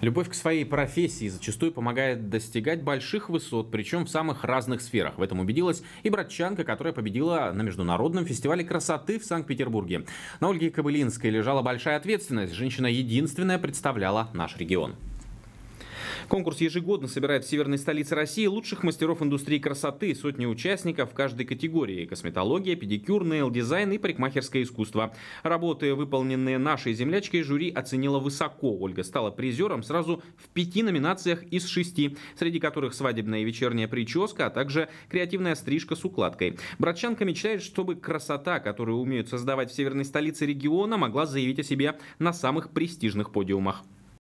Любовь к своей профессии зачастую помогает достигать больших высот, причем в самых разных сферах. В этом убедилась и братчанка, которая победила на Международном фестивале красоты в Санкт-Петербурге. На Ольге Кобылинской лежала большая ответственность. Женщина единственная представляла наш регион. Конкурс ежегодно собирает в северной столице России лучших мастеров индустрии красоты, сотни участников в каждой категории – косметология, педикюр, нейл-дизайн и парикмахерское искусство. Работы, выполненные нашей землячкой, жюри оценило высоко. Ольга стала призером сразу в пяти номинациях из шести, среди которых свадебная вечерняя прическа, а также креативная стрижка с укладкой. Братчанка мечтает, чтобы красота, которую умеют создавать в северной столице региона, могла заявить о себе на самых престижных подиумах.